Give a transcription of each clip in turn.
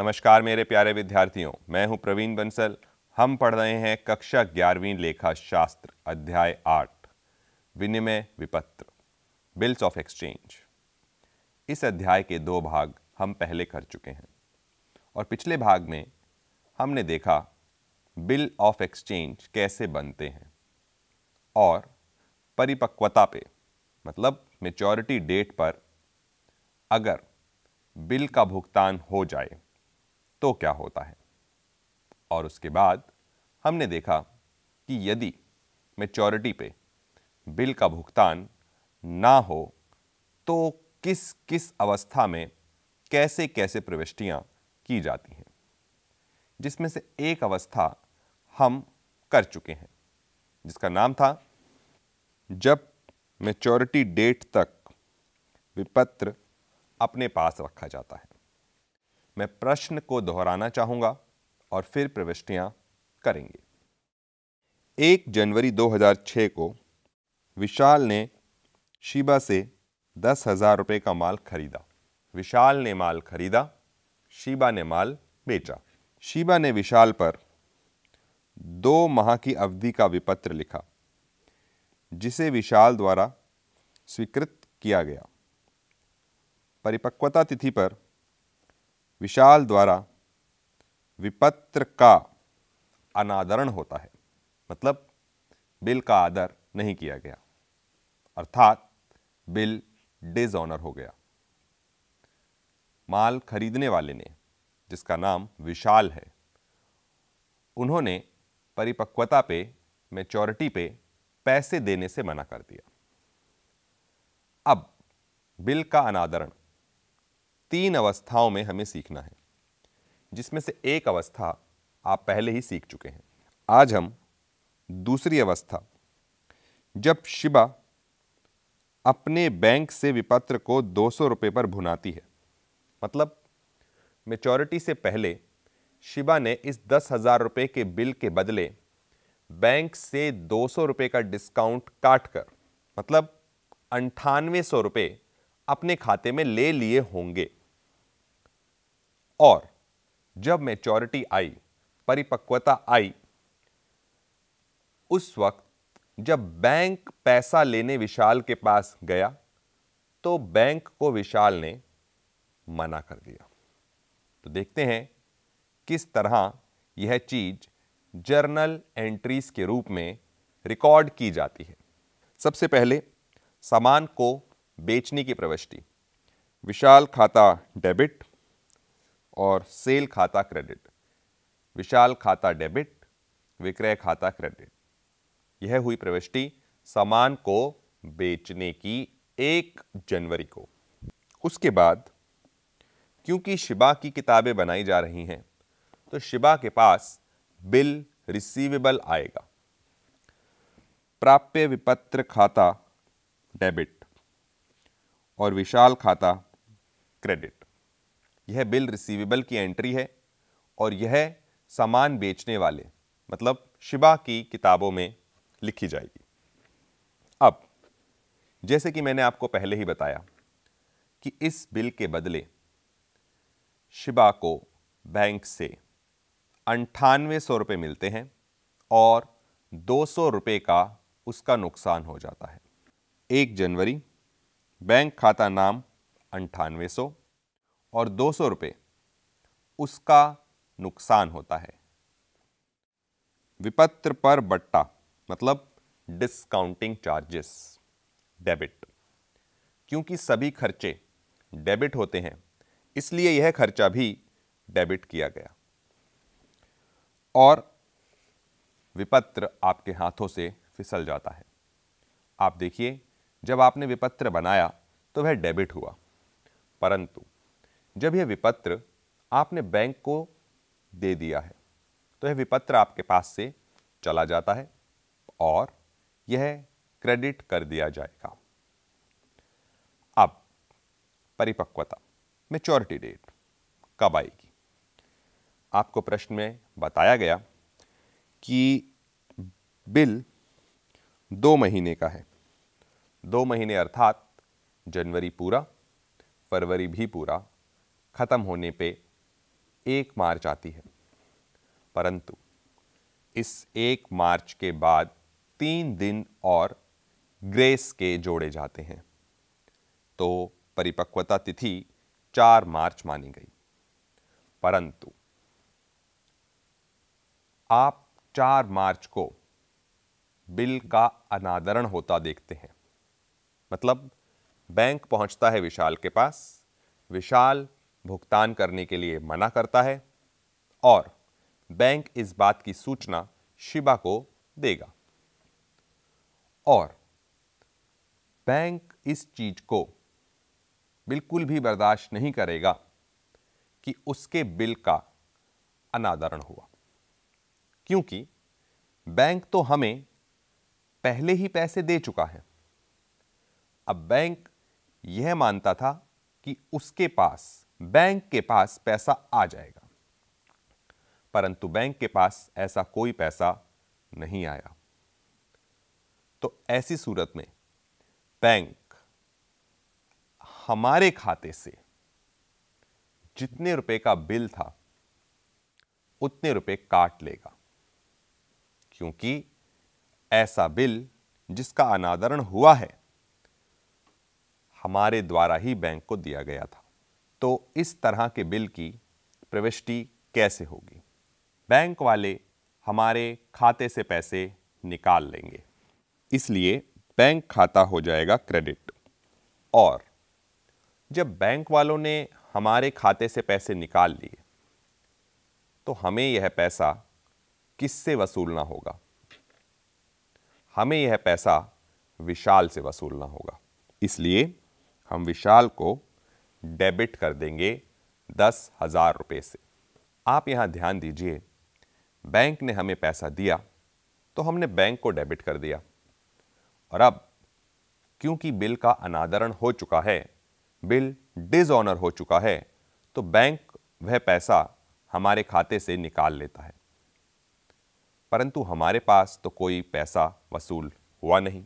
नमस्कार मेरे प्यारे विद्यार्थियों मैं हूं प्रवीण बंसल हम पढ़ रहे हैं कक्षा ग्यारहवीं लेखा शास्त्र अध्याय आठ विनिमय विपत्र बिल्स ऑफ एक्सचेंज इस अध्याय के दो भाग हम पहले कर चुके हैं और पिछले भाग में हमने देखा बिल ऑफ एक्सचेंज कैसे बनते हैं और परिपक्वता पे मतलब मेचोरिटी डेट पर अगर बिल का भुगतान हो जाए तो क्या होता है और उसके बाद हमने देखा कि यदि मेच्योरिटी पे बिल का भुगतान ना हो तो किस किस अवस्था में कैसे कैसे प्रविष्टियाँ की जाती हैं जिसमें से एक अवस्था हम कर चुके हैं जिसका नाम था जब मेच्योरिटी डेट तक विपत्र अपने पास रखा जाता है मैं प्रश्न को दोहराना चाहूंगा और फिर प्रविष्टियां करेंगे एक जनवरी 2006 को विशाल ने शिबा से दस हज़ार रुपये का माल खरीदा विशाल ने माल खरीदा शिबा ने माल बेचा शिबा ने विशाल पर दो माह की अवधि का विपत्र लिखा जिसे विशाल द्वारा स्वीकृत किया गया परिपक्वता तिथि पर विशाल द्वारा विपत्र का अनादरण होता है मतलब बिल का आदर नहीं किया गया अर्थात बिल डिजऑनर हो गया माल खरीदने वाले ने जिसका नाम विशाल है उन्होंने परिपक्वता पे मेचोरिटी पे पैसे देने से मना कर दिया अब बिल का अनादरण तीन अवस्थाओं में हमें सीखना है जिसमें से एक अवस्था आप पहले ही सीख चुके हैं आज हम दूसरी अवस्था जब शिबा अपने बैंक से विपत्र को दो सौ पर भुनाती है मतलब मेचोरिटी से पहले शिबा ने इस दस हज़ार रुपये के बिल के बदले बैंक से दो सौ रुपये का डिस्काउंट काट कर मतलब अंठानवे सौ रुपये अपने खाते में ले लिए होंगे और जब मेच्योरिटी आई परिपक्वता आई उस वक्त जब बैंक पैसा लेने विशाल के पास गया तो बैंक को विशाल ने मना कर दिया तो देखते हैं किस तरह यह चीज जर्नल एंट्रीज के रूप में रिकॉर्ड की जाती है सबसे पहले सामान को बेचने की प्रविष्टि विशाल खाता डेबिट और सेल खाता क्रेडिट विशाल खाता डेबिट विक्रय खाता क्रेडिट यह हुई प्रविष्टि सामान को बेचने की एक जनवरी को उसके बाद क्योंकि शिबा की किताबें बनाई जा रही हैं तो शिबा के पास बिल रिसीवेबल आएगा प्राप्य विपत्र खाता डेबिट और विशाल खाता क्रेडिट यह बिल रिसीवेबल की एंट्री है और यह सामान बेचने वाले मतलब शिबा की किताबों में लिखी जाएगी अब जैसे कि मैंने आपको पहले ही बताया कि इस बिल के बदले शिबा को बैंक से अंठानवे सौ रुपये मिलते हैं और दो सौ रुपये का उसका नुकसान हो जाता है एक जनवरी बैंक खाता नाम अंठानवे सौ और दो सौ रुपये उसका नुकसान होता है विपत्र पर बट्टा मतलब डिस्काउंटिंग चार्जेस डेबिट क्योंकि सभी खर्चे डेबिट होते हैं इसलिए यह खर्चा भी डेबिट किया गया और विपत्र आपके हाथों से फिसल जाता है आप देखिए जब आपने विपत्र बनाया तो वह डेबिट हुआ परंतु जब यह विपत्र आपने बैंक को दे दिया है तो यह विपत्र आपके पास से चला जाता है और यह क्रेडिट कर दिया जाएगा अब परिपक्वता मेच्योरिटी डेट कब आएगी आपको प्रश्न में बताया गया कि बिल दो महीने का है दो महीने अर्थात जनवरी पूरा फरवरी भी पूरा ख़त्म होने पे एक मार्च आती है परंतु इस एक मार्च के बाद तीन दिन और ग्रेस के जोड़े जाते हैं तो परिपक्वता तिथि चार मार्च मानी गई परंतु आप चार मार्च को बिल का अनादरण होता देखते हैं मतलब बैंक पहुंचता है विशाल के पास विशाल भुगतान करने के लिए मना करता है और बैंक इस बात की सूचना शिबा को देगा और बैंक इस चीज को बिल्कुल भी बर्दाश्त नहीं करेगा कि उसके बिल का अनादरण हुआ क्योंकि बैंक तो हमें पहले ही पैसे दे चुका है अब बैंक यह मानता था कि उसके पास बैंक के पास पैसा आ जाएगा परंतु बैंक के पास ऐसा कोई पैसा नहीं आया तो ऐसी सूरत में बैंक हमारे खाते से जितने रुपए का बिल था उतने रुपए काट लेगा क्योंकि ऐसा बिल जिसका अनादरण हुआ है हमारे द्वारा ही बैंक को दिया गया था तो इस तरह के बिल की प्रविष्टि कैसे होगी बैंक वाले हमारे खाते से पैसे निकाल लेंगे इसलिए बैंक खाता हो जाएगा क्रेडिट और जब बैंक वालों ने हमारे खाते से पैसे निकाल लिए तो हमें यह पैसा किससे वसूलना होगा हमें यह पैसा विशाल से वसूलना होगा इसलिए हम विशाल को डेबिट कर देंगे दस हज़ार रुपये से आप यहाँ ध्यान दीजिए बैंक ने हमें पैसा दिया तो हमने बैंक को डेबिट कर दिया और अब क्योंकि बिल का अनादरण हो चुका है बिल डिसऑनर हो चुका है तो बैंक वह पैसा हमारे खाते से निकाल लेता है परंतु हमारे पास तो कोई पैसा वसूल हुआ नहीं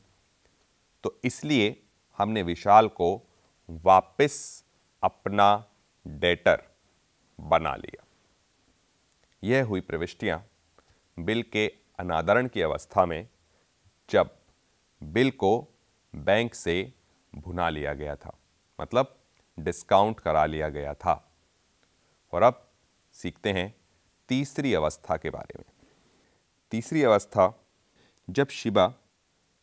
तो इसलिए हमने विशाल को वापस अपना डेटर बना लिया यह हुई प्रविष्टियां बिल के अनादरण की अवस्था में जब बिल को बैंक से भुना लिया गया था मतलब डिस्काउंट करा लिया गया था और अब सीखते हैं तीसरी अवस्था के बारे में तीसरी अवस्था जब शिवा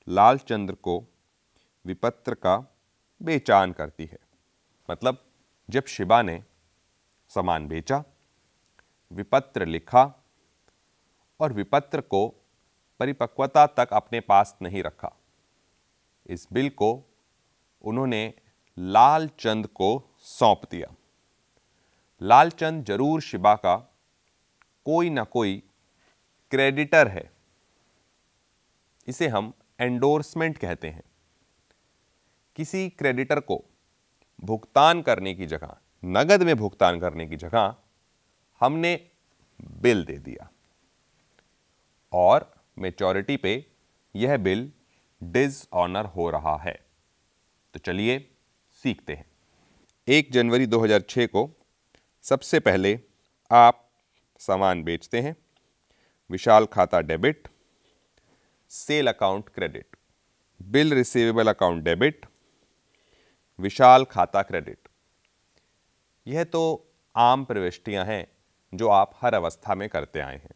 लालचंद्र को विपत्र का बेचान करती है मतलब जब शिबा ने सामान बेचा विपत्र लिखा और विपत्र को परिपक्वता तक अपने पास नहीं रखा इस बिल को उन्होंने लाल चंद को सौंप दिया लालचंद जरूर शिबा का कोई ना कोई क्रेडिटर है इसे हम एंडोर्समेंट कहते हैं किसी क्रेडिटर को भुगतान करने की जगह नगद में भुगतान करने की जगह हमने बिल दे दिया और मेचोरिटी पे यह बिल डिज ऑनर हो रहा है तो चलिए सीखते हैं एक जनवरी 2006 को सबसे पहले आप सामान बेचते हैं विशाल खाता debit sale account credit bill receivable account debit Vishal खाता क्रेडिट यह तो आम प्रविष्टियां हैं जो आप हर अवस्था में करते आए हैं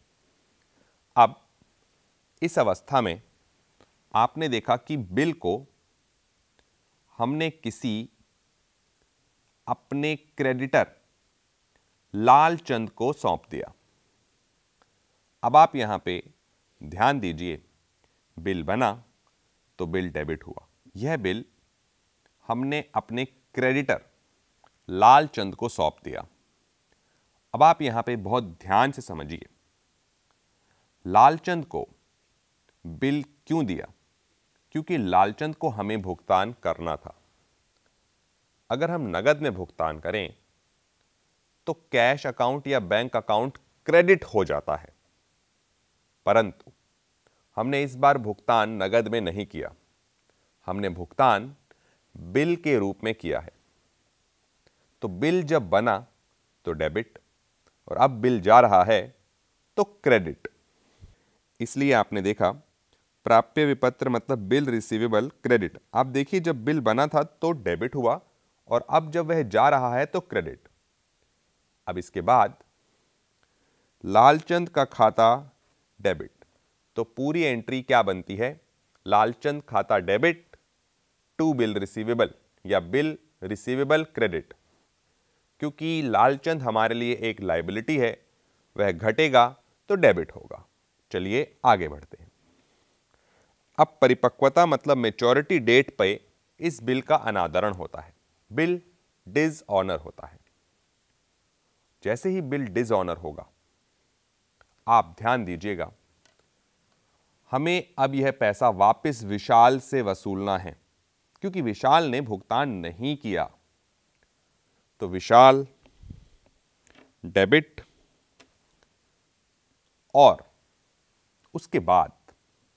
अब इस अवस्था में आपने देखा कि बिल को हमने किसी अपने क्रेडिटर लालचंद को सौंप दिया अब आप यहाँ पे ध्यान दीजिए बिल बना तो बिल डेबिट हुआ यह बिल हमने अपने क्रेडिटर लालचंद को सौंप दिया अब आप यहां पे बहुत ध्यान से समझिए लालचंद को बिल क्यों दिया क्योंकि लालचंद को हमें भुगतान करना था अगर हम नगद में भुगतान करें तो कैश अकाउंट या बैंक अकाउंट क्रेडिट हो जाता है परंतु हमने इस बार भुगतान नगद में नहीं किया हमने भुगतान बिल के रूप में किया है तो बिल जब बना तो डेबिट और अब बिल जा रहा है तो क्रेडिट इसलिए आपने देखा प्राप्य विपत्र मतलब बिल रिसीवेबल क्रेडिट आप देखिए जब बिल बना था तो डेबिट हुआ और अब जब वह जा रहा है तो क्रेडिट अब इसके बाद लालचंद का खाता डेबिट तो पूरी एंट्री क्या बनती है लालचंद खाता डेबिट टू बिल रिसीवेबल या बिल रिसीवेबल क्रेडिट क्योंकि लालचंद हमारे लिए एक लाइबिलिटी है वह घटेगा तो डेबिट होगा चलिए आगे बढ़ते हैं अब परिपक्वता मतलब मेच्योरिटी डेट पे इस बिल का अनादरण होता है बिल डिज ऑनर होता है जैसे ही बिल ऑनर होगा आप ध्यान दीजिएगा हमें अब यह पैसा वापस विशाल से वसूलना है क्योंकि विशाल ने भुगतान नहीं किया तो विशाल डेबिट और उसके बाद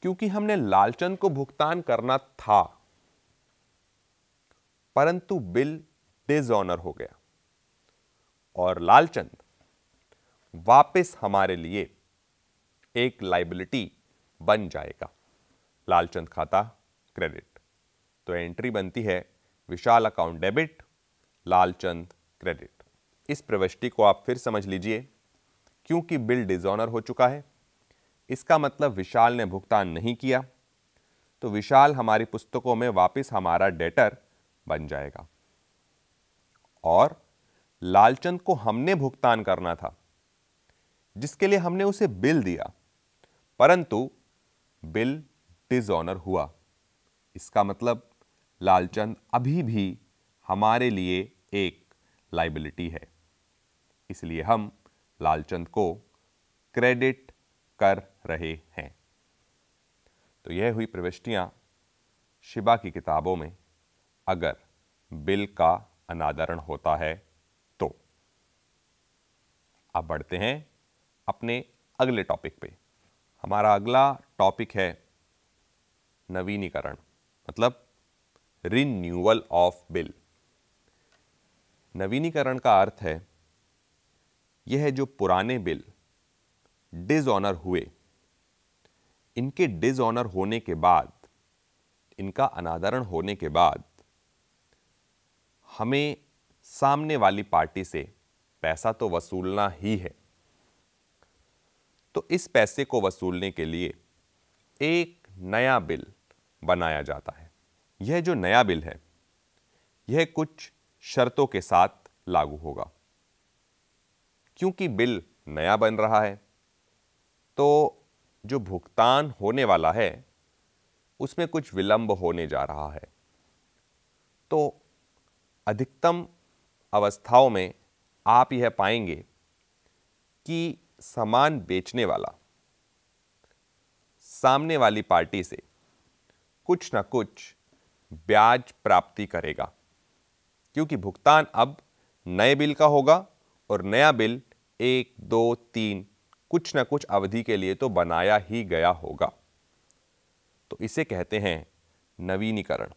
क्योंकि हमने लालचंद को भुगतान करना था परंतु बिल डिजॉनर हो गया और लालचंद वापस हमारे लिए एक लाइबिलिटी बन जाएगा लालचंद खाता क्रेडिट तो एंट्री बनती है Vishal account debit Lalchand credit इस प्रविष्टि को आप फिर समझ लीजिए क्योंकि बिल डिजॉनर हो चुका है इसका मतलब विशाल ने भुगतान नहीं किया तो विशाल हमारी पुस्तकों में वापस हमारा डेटर बन जाएगा और लालचंद को हमने भुगतान करना था जिसके लिए हमने उसे बिल दिया परंतु बिल डिजॉनर हुआ इसका मतलब लालचंद अभी भी हमारे लिए एक लाइबिलिटी है इसलिए हम लालचंद को क्रेडिट कर रहे हैं तो यह हुई प्रविष्टियाँ शिबा की किताबों में अगर बिल का अनादरण होता है तो अब बढ़ते हैं अपने अगले टॉपिक पे हमारा अगला टॉपिक है नवीनीकरण मतलब रिन्यूअल ऑफ बिल नवीनीकरण का अर्थ है यह है जो पुराने बिल डिजऑनर हुए इनके डिजऑनर होने के बाद इनका अनादरण होने के बाद हमें सामने वाली पार्टी से पैसा तो वसूलना ही है तो इस पैसे को वसूलने के लिए एक नया बिल बनाया जाता है यह जो नया बिल है यह कुछ शर्तों के साथ लागू होगा क्योंकि बिल नया बन रहा है तो जो भुगतान होने वाला है उसमें कुछ विलंब होने जा रहा है तो अधिकतम अवस्थाओं में आप यह पाएंगे कि सामान बेचने वाला सामने वाली पार्टी से कुछ ना कुछ ब्याज प्राप्ति करेगा क्योंकि भुगतान अब नए बिल का होगा और नया बिल एक दो तीन कुछ ना कुछ अवधि के लिए तो बनाया ही गया होगा तो इसे कहते हैं नवीनीकरण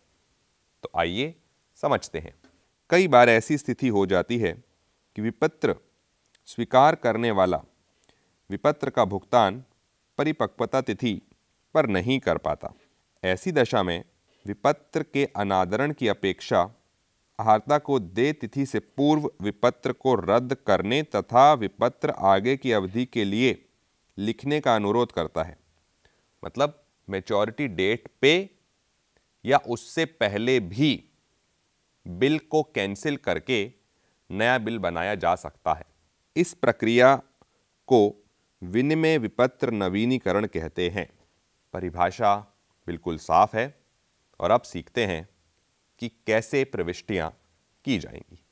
तो आइए समझते हैं कई बार ऐसी स्थिति हो जाती है कि विपत्र स्वीकार करने वाला विपत्र का भुगतान परिपक्वता तिथि पर नहीं कर पाता ऐसी दशा में विपत्र के अनादरण की अपेक्षा अहार्ता को दे तिथि से पूर्व विपत्र को रद्द करने तथा विपत्र आगे की अवधि के लिए लिखने का अनुरोध करता है मतलब मेचोरिटी डेट पे या उससे पहले भी बिल को कैंसिल करके नया बिल बनाया जा सकता है इस प्रक्रिया को विनिमय विपत्र नवीनीकरण कहते हैं परिभाषा बिल्कुल साफ है और अब सीखते हैं कि कैसे प्रविष्टियां की जाएंगी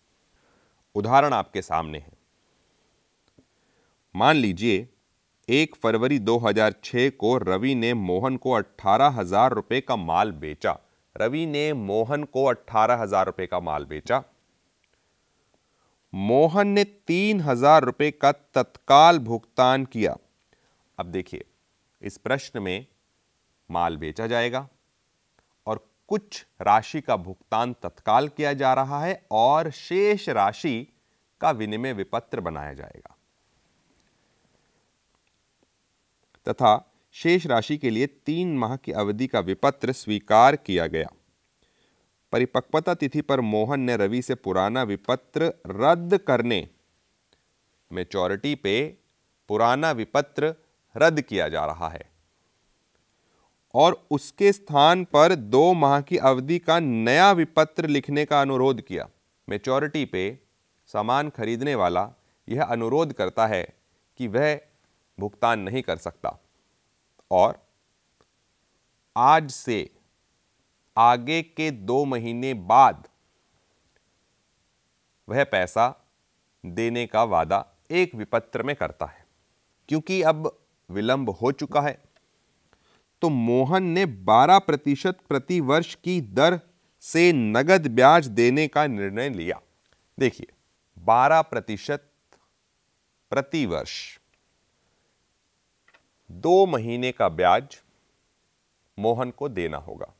उदाहरण आपके सामने है मान लीजिए एक फरवरी 2006 को रवि ने मोहन को अट्ठारह हजार रुपये का माल बेचा रवि ने मोहन को अट्ठारह हजार रुपये का माल बेचा मोहन ने तीन हजार रुपये का तत्काल भुगतान किया अब देखिए इस प्रश्न में माल बेचा जाएगा कुछ राशि का भुगतान तत्काल किया जा रहा है और शेष राशि का विनिमय विपत्र बनाया जाएगा तथा शेष राशि के लिए तीन माह की अवधि का विपत्र स्वीकार किया गया परिपक्वता तिथि पर मोहन ने रवि से पुराना विपत्र रद्द करने मेचोरिटी पे पुराना विपत्र रद्द किया जा रहा है और उसके स्थान पर दो माह की अवधि का नया विपत्र लिखने का अनुरोध किया मेचोरिटी पे सामान खरीदने वाला यह अनुरोध करता है कि वह भुगतान नहीं कर सकता और आज से आगे के दो महीने बाद वह पैसा देने का वादा एक विपत्र में करता है क्योंकि अब विलंब हो चुका है तो मोहन ने 12 प्रतिशत प्रति वर्ष की दर से नगद ब्याज देने का निर्णय लिया देखिए 12 प्रतिशत प्रति वर्ष दो महीने का ब्याज मोहन को देना होगा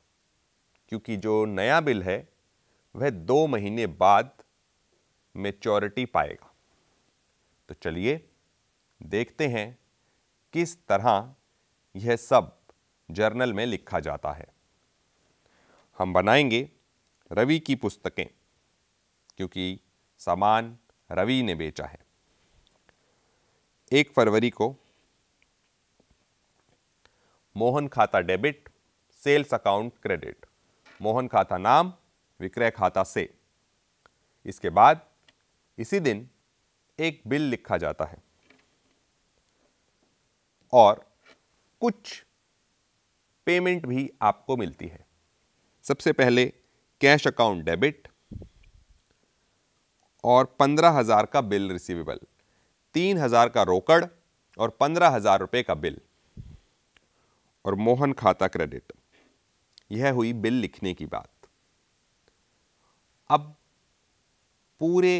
क्योंकि जो नया बिल है वह दो महीने बाद मेच्योरिटी पाएगा तो चलिए देखते हैं किस तरह यह सब जर्नल में लिखा जाता है हम बनाएंगे रवि की पुस्तकें क्योंकि सामान रवि ने बेचा है एक फरवरी को मोहन खाता debit sales account credit Mohan खाता नाम विक्रय खाता से इसके बाद इसी दिन एक बिल लिखा जाता है और कुछ पेमेंट भी आपको मिलती है सबसे पहले कैश अकाउंट डेबिट और पंद्रह हज़ार का बिल रिसीवेबल तीन हज़ार का रोकड़ और पंद्रह हज़ार रुपये का बिल और मोहन खाता क्रेडिट यह हुई बिल लिखने की बात अब पूरे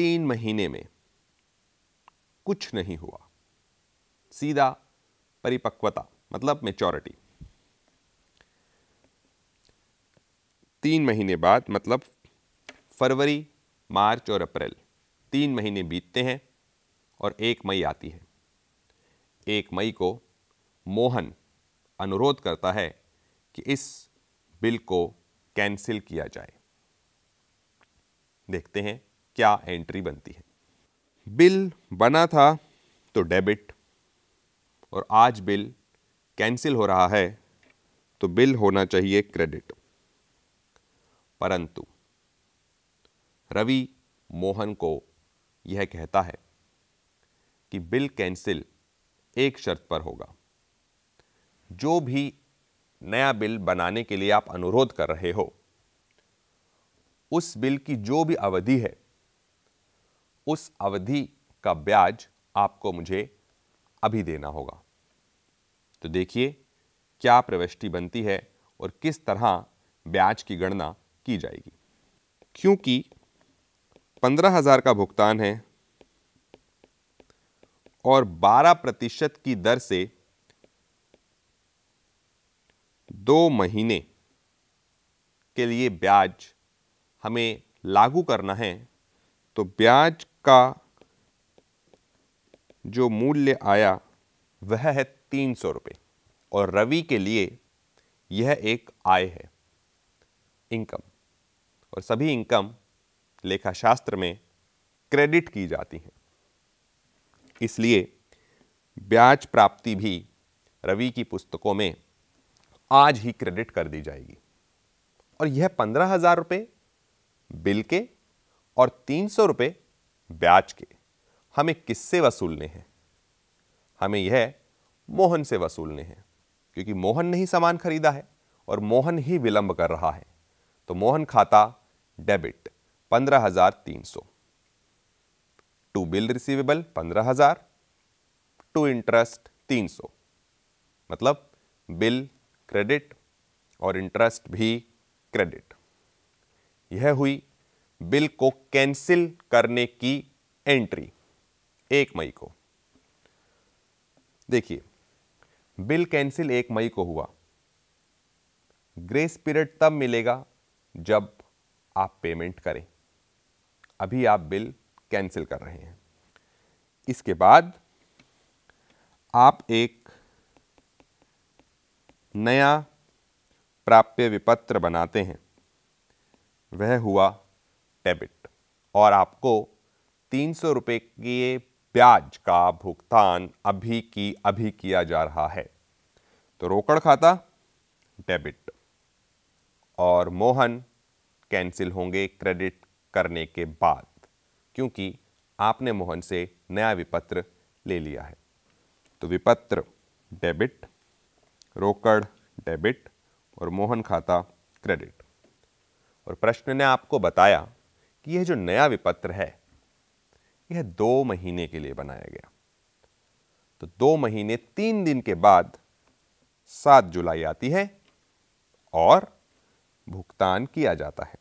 तीन महीने में कुछ नहीं हुआ सीधा परिपक्वता मतलब मेचोरिटी तीन महीने बाद मतलब फरवरी मार्च और अप्रैल तीन महीने बीतते हैं और एक मई आती है एक मई को मोहन अनुरोध करता है कि इस बिल को कैंसिल किया जाए देखते हैं क्या एंट्री बनती है बिल बना था तो डेबिट और आज बिल कैंसिल हो रहा है तो बिल होना चाहिए क्रेडिट परंतु रवि मोहन को यह कहता है कि बिल कैंसिल एक शर्त पर होगा जो भी नया बिल बनाने के लिए आप अनुरोध कर रहे हो उस बिल की जो भी अवधि है उस अवधि का ब्याज आपको मुझे अभी देना होगा तो देखिए क्या प्रविष्टि बनती है और किस तरह ब्याज की गणना की जाएगी क्योंकि पंद्रह हज़ार का भुगतान है और बारह प्रतिशत की दर से दो महीने के लिए ब्याज हमें लागू करना है तो ब्याज का जो मूल्य आया वह है तीन सौ रुपये और रवि के लिए यह एक आय है इनकम और सभी इनकम लेखाशास्त्र में क्रेडिट की जाती हैं इसलिए ब्याज प्राप्ति भी रवि की पुस्तकों में आज ही क्रेडिट कर दी जाएगी और यह पंद्रह हजार रुपये बिल के और तीन सौ रुपये ब्याज के हमें किससे वसूलने हैं हमें यह मोहन से वसूलने हैं क्योंकि मोहन ने ही सामान खरीदा है और मोहन ही विलंब कर रहा है तो मोहन खाता डेबिट पंद्रह हजार तीन सौ टू बिल रिसीवेबल पंद्रह हजार टू इंटरेस्ट तीन सौ मतलब बिल क्रेडिट और इंटरेस्ट भी क्रेडिट यह हुई बिल को कैंसिल करने की एंट्री एक मई को देखिए बिल कैंसिल एक मई को हुआ ग्रेस पीरियड तब मिलेगा जब आप पेमेंट करें अभी आप बिल कैंसिल कर रहे हैं इसके बाद आप एक नया प्राप्य विपत्र बनाते हैं वह हुआ डेबिट और आपको तीन सौ रुपये के ब्याज का भुगतान अभी की अभी किया जा रहा है तो रोकड़ खाता डेबिट और मोहन कैंसिल होंगे क्रेडिट करने के बाद क्योंकि आपने मोहन से नया विपत्र ले लिया है तो विपत्र डेबिट रोकड़ डेबिट और मोहन खाता क्रेडिट और प्रश्न ने आपको बताया कि यह जो नया विपत्र है यह दो महीने के लिए बनाया गया तो दो महीने तीन दिन के बाद सात जुलाई आती है और भुगतान किया जाता है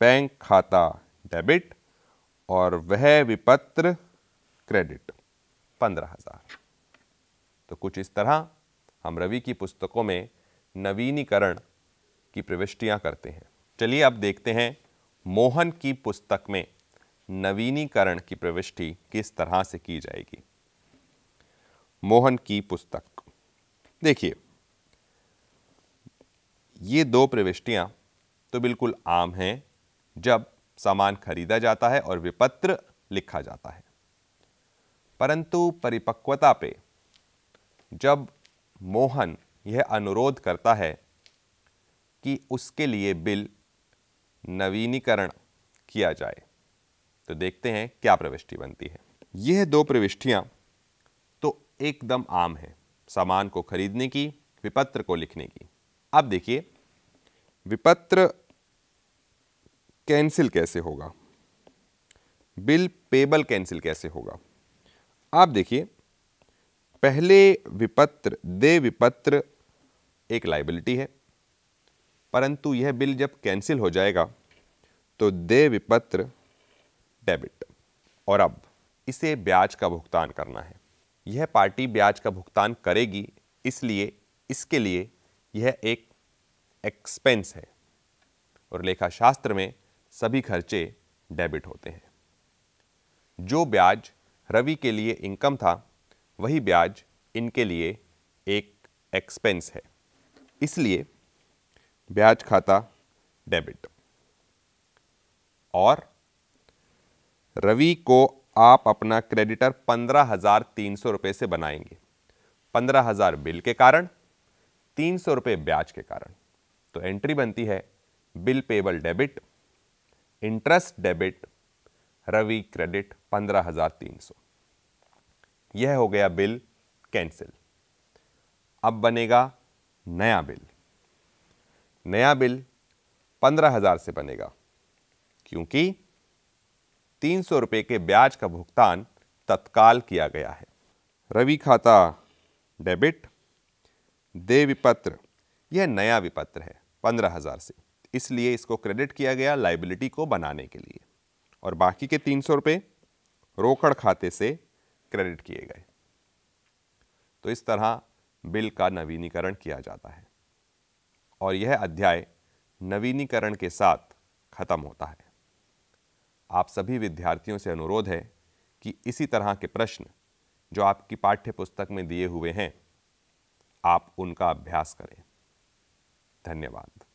बैंक खाता डेबिट और वह विपत्र क्रेडिट पंद्रह हजार तो कुछ इस तरह हम रवि की पुस्तकों में नवीनीकरण की प्रविष्टियां करते हैं चलिए अब देखते हैं मोहन की पुस्तक में नवीनीकरण की प्रविष्टि किस तरह से की जाएगी मोहन की पुस्तक देखिए ये दो प्रविष्टियाँ तो बिल्कुल आम हैं जब सामान खरीदा जाता है और विपत्र लिखा जाता है परंतु परिपक्वता पे जब मोहन यह अनुरोध करता है कि उसके लिए बिल नवीनीकरण किया जाए तो देखते हैं क्या प्रविष्टि बनती है यह दो प्रविष्टियाँ तो एकदम आम हैं सामान को खरीदने की विपत्र को लिखने की अब देखिए विपत्र कैंसिल कैसे होगा बिल पेबल कैंसिल कैसे होगा आप देखिए पहले विपत्र दे विपत्र एक लाइबिलिटी है परंतु यह बिल जब कैंसिल हो जाएगा तो दे विपत्र डेबिट और अब इसे ब्याज का भुगतान करना है यह पार्टी ब्याज का भुगतान करेगी इसलिए इसके लिए यह एक एक्सपेंस है और लेखा शास्त्र में सभी खर्चे डेबिट होते हैं जो ब्याज रवि के लिए इनकम था वही ब्याज इनके लिए एक एक्सपेंस है इसलिए ब्याज खाता डेबिट और रवि को आप अपना क्रेडिटर पंद्रह हज़ार तीन सौ रुपये से बनाएंगे पंद्रह हज़ार बिल के कारण तीन सौ रुपये ब्याज के कारण तो एंट्री बनती है bill payable debit interest debit Ravi credit पंद्रह हज़ार तीन सौ यह हो गया बिल कैंसिल अब बनेगा नया बिल नया बिल पंद्रह हज़ार से बनेगा क्योंकि तीन सौ रुपये के ब्याज का भुगतान तत्काल किया गया है रवि खाता डेबिट दे विपत्र यह नया विपत्र है पंद्रह हज़ार से इसलिए इसको क्रेडिट किया गया लाइबिलिटी को बनाने के लिए और बाकी के तीन सौ रुपये रोकड़ खाते से क्रेडिट किए गए तो इस तरह बिल का नवीनीकरण किया जाता है और यह अध्याय नवीनीकरण के साथ ख़त्म होता है आप सभी विद्यार्थियों से अनुरोध है कि इसी तरह के प्रश्न जो आपकी पाठ्य पुस्तक में दिए हुए हैं आप उनका अभ्यास करें धन्यवाद